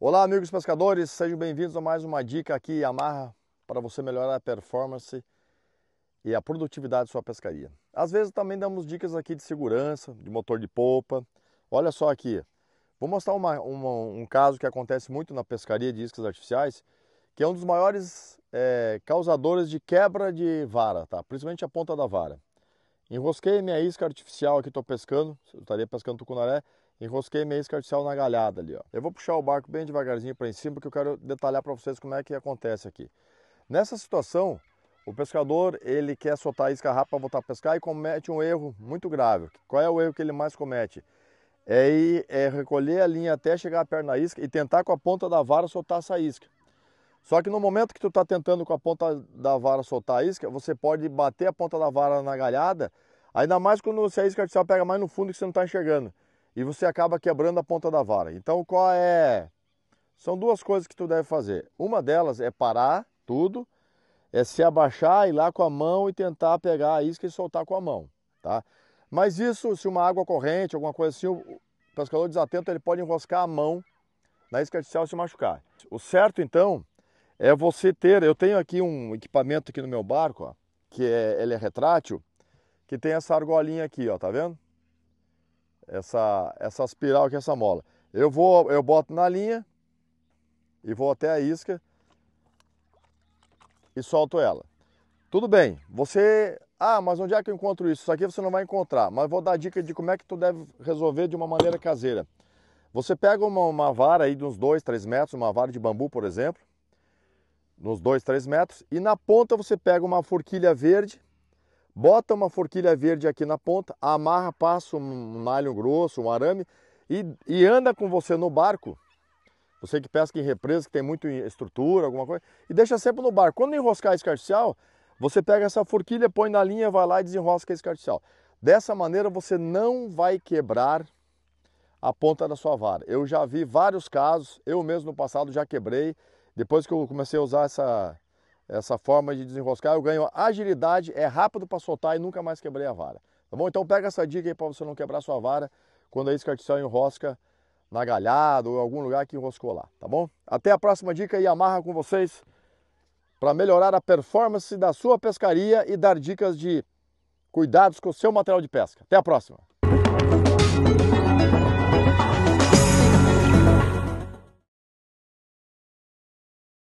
Olá, amigos pescadores, sejam bem-vindos a mais uma dica aqui Yamaha para você melhorar a performance e a produtividade de sua pescaria. Às vezes também damos dicas aqui de segurança, de motor de polpa. Olha só aqui, vou mostrar uma, uma, um caso que acontece muito na pescaria de iscas artificiais, que é um dos maiores é, causadores de quebra de vara, tá? principalmente a ponta da vara. Enrosquei minha isca artificial aqui, estou pescando, eu estaria pescando tucunaré, Enrosquei meio artificial na galhada ali, ó. Eu vou puxar o barco bem devagarzinho para em cima, porque eu quero detalhar para vocês como é que acontece aqui. Nessa situação, o pescador, ele quer soltar a isca rápida para voltar a pescar e comete um erro muito grave. Qual é o erro que ele mais comete? É, ir, é recolher a linha até chegar perto da isca e tentar com a ponta da vara soltar essa isca. Só que no momento que tu está tentando com a ponta da vara soltar a isca, você pode bater a ponta da vara na galhada, ainda mais quando a isca artificial pega mais no fundo que você não está enxergando e você acaba quebrando a ponta da vara. Então, qual é? São duas coisas que tu deve fazer. Uma delas é parar tudo, é se abaixar, ir lá com a mão e tentar pegar a isca e soltar com a mão, tá? Mas isso, se uma água corrente, alguma coisa assim, o pescador desatento, ele pode enroscar a mão na isca artificial e se machucar. O certo, então, é você ter... Eu tenho aqui um equipamento aqui no meu barco, ó, que é, ele é retrátil, que tem essa argolinha aqui, ó, tá vendo? essa, essa aspiral aqui, essa mola. Eu vou, eu boto na linha e vou até a isca e solto ela. Tudo bem, você... Ah, mas onde é que eu encontro isso? Isso aqui você não vai encontrar, mas vou dar dica de como é que tu deve resolver de uma maneira caseira. Você pega uma, uma vara aí de uns 2, 3 metros, uma vara de bambu, por exemplo, nos 2, 3 metros, e na ponta você pega uma forquilha verde bota uma forquilha verde aqui na ponta, amarra, passa um nylon grosso, um arame e, e anda com você no barco. Você que pesca em represa, que tem muito estrutura, alguma coisa, e deixa sempre no barco. Quando enroscar esse carticial, você pega essa forquilha, põe na linha, vai lá e desenrosca esse carticial. Dessa maneira você não vai quebrar a ponta da sua vara. Eu já vi vários casos, eu mesmo no passado já quebrei. Depois que eu comecei a usar essa, essa forma de desenroscar. Eu ganho agilidade, é rápido para soltar e nunca mais quebrei a vara. Tá bom? Então pega essa dica aí para você não quebrar sua vara quando é a isca artificial enrosca na galhada ou em algum lugar que enroscou lá, tá bom? Até a próxima dica e amarra com vocês para melhorar a performance da sua pescaria e dar dicas de cuidados com o seu material de pesca. Até a próxima!